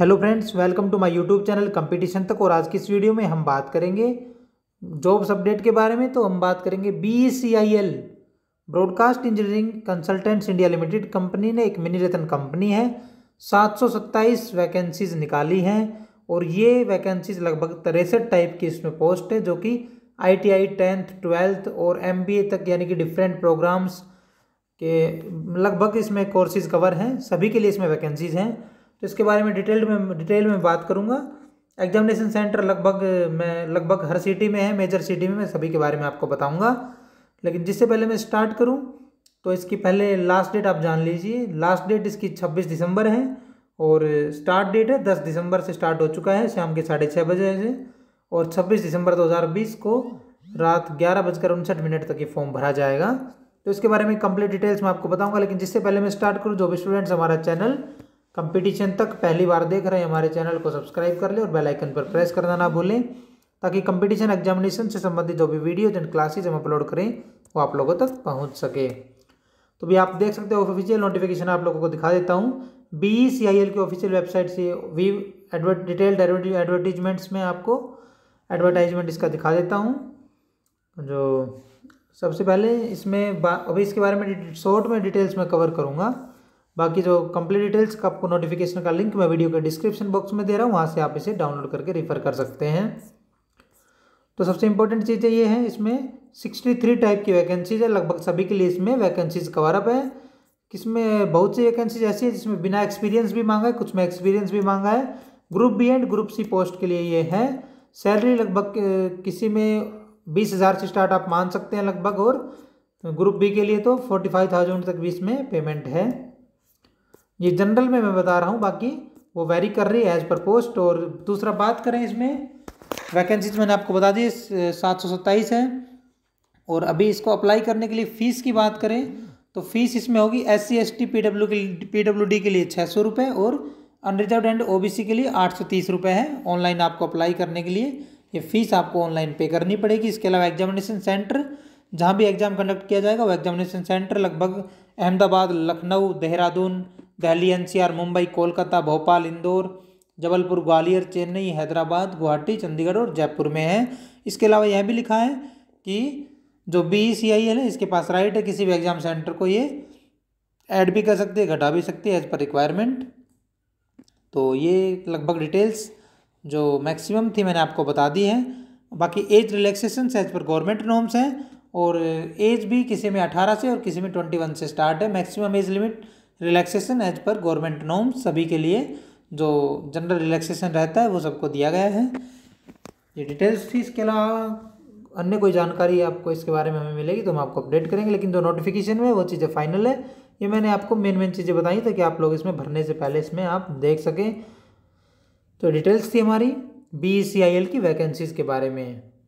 hello friends welcome to my YouTube channel competition तक और आज की इस वीडियो में हम बात करेंगे जॉब्स अपडेट के बारे में तो हम बात करेंगे B C I L broadcast engineering consultants India limited company ने एक मिनी रतन कंपनी है सात सौ सत्ताईस वैकेंसीज निकाली हैं और ये वैकेंसीज लगभग तिरसठ टाइप की इसमें पोस्ट है जो कि I T I tenth twelfth और एम बी ए तक यानी कि डिफरेंट प्रोग्राम्स के लगभग इसमें कोर्सेज कवर हैं सभी के लिए इसमें वैकेंसीज हैं तो इसके बारे में डिटेल में डिटेल में बात करूँगा एग्जामिनेशन सेंटर लगभग मैं लगभग हर सिटी में है मेजर सिटी में मैं सभी के बारे में आपको बताऊँगा लेकिन जिससे पहले मैं स्टार्ट करूँ तो इसकी पहले लास्ट डेट आप जान लीजिए लास्ट डेट इसकी छब्बीस दिसंबर है और स्टार्ट डेट है दस दिसंबर से स्टार्ट हो चुका है शाम के साढ़े छः बजे से और छब्बीस दिसंबर बीस को रात ग्यारह बजकर उनसठ मिनट तक ये फॉर्म भरा जाएगा तो इसके बारे में कंप्लीट डिटेल्स मैं आपको बताऊंगा लेकिन जिससे पहले मैं स्टार्ट करूँ जो भी स्टूडेंट्स हमारा चैनल कंपटीशन तक पहली बार देख रहे हैं हमारे चैनल को सब्सक्राइब कर ले और बेल आइकन पर प्रेस करना ना भूलें ताकि कंपटीशन एग्जामिनेशन से संबंधित जो भी वीडियोज एंड क्लासेज हम अपलोड करें वो आप लोगों तक पहुंच सके तो भी आप देख सकते हो ऑफिशियल नोटिफिकेशन आप लोगों को दिखा देता हूँ बी सी आई एल की ऑफिशियल वेबसाइट से वी एडवर्ट डिटेल्ड एडवर्टीजमेंट्स में आपको एडवर्टाइजमेंट इसका दिखा देता हूँ जो सबसे पहले इसमें अभी इसके बारे में शॉर्ट में डिटेल्स में कवर करूँगा बाकी जो कंप्लीट डिटेल्स का आपको नोटिफिकेशन का लिंक मैं वीडियो के डिस्क्रिप्शन बॉक्स में दे रहा हूँ वहाँ से आप इसे डाउनलोड करके रेफर कर सकते हैं तो सबसे इंपॉर्टेंट चीज़ें ये हैं इसमें सिक्सटी थ्री टाइप की वैकेंसीज है लगभग सभी के लिए इसमें वैकेंसीज कवरअप है किसमें बहुत सी वैकेंसीज ऐसी है जिसमें बिना एक्सपीरियंस भी मांगा है कुछ में एक्सपीरियंस भी मांगा है group B and group C post के लिए ये है सैलरी लगभग किसी में बीस हज़ार से स्टार्ट आप मान सकते हैं लगभग और ग्रुप बी के लिए तो फोर्टी फाइव थाउजेंड तक भी इसमें पेमेंट है ये जनरल में मैं बता रहा हूँ बाकी वो वेरी कर रही है एज़ पर पोस्ट और दूसरा बात करें इसमें वैकेंसीज मैंने आपको बता दी सात सौ सत्ताईस है और अभी इसको अप्लाई करने के लिए फ़ीस की बात करें तो फीस इसमें होगी S C S T P W के पी डब्ल्यू डी के लिए छः सौ रुपये और unreserve and O B C के लिए आठ सौ तीस रुपये है ऑनलाइन आपको अप्लाई करने के लिए ये फ़ीस आपको ऑनलाइन पे करनी पड़ेगी इसके अलावा एग्जामिनेशन सेंटर जहाँ भी एग्ज़ाम कंडक्ट किया जाएगा वो एग्जामिनेशन सेंटर लगभग अहमदाबाद लखनऊ देहरादून दिल्ली एनसीआर मुंबई कोलकाता भोपाल इंदौर जबलपुर ग्वालियर चेन्नई हैदराबाद गुवाहाटी चंडीगढ़ और जयपुर में है इसके अलावा यह भी लिखा है कि जो बी सी आई एल है इसके पास राइट है किसी भी एग्जाम सेंटर को ये ऐड भी कर सकते हैं घटा भी सकते हैं एज पर रिक्वायरमेंट तो ये लगभग डिटेल्स जो मैक्सिमम थी मैंने आपको बता दी है बाकी एज रिलैक्सेशन एज पर गवर्नमेंट नॉर्म्स हैं और एज भी किसी में अठारह से और किसी में ट्वेंटी वन से स्टार्ट है maximum age limit relaxation age पर गवर्नमेंट नोम सभी के लिए जो जनरल रिलैक्सेशन रहता है वो सबको दिया गया है ये डिटेल्स थी इसके अलावा अन्य कोई जानकारी आपको इसके बारे में हमें मिलेगी तो हम आपको अपडेट करेंगे लेकिन जो नोटिफिकेशन में वो चीज़ें फाइनल है ये मैंने आपको मेन मेन चीज़ें बताई ताकि आप लोग इसमें भरने से पहले इसमें आप देख सकें तो डिटेल्स थी हमारी बी e की वैकेंसीज़ के बारे में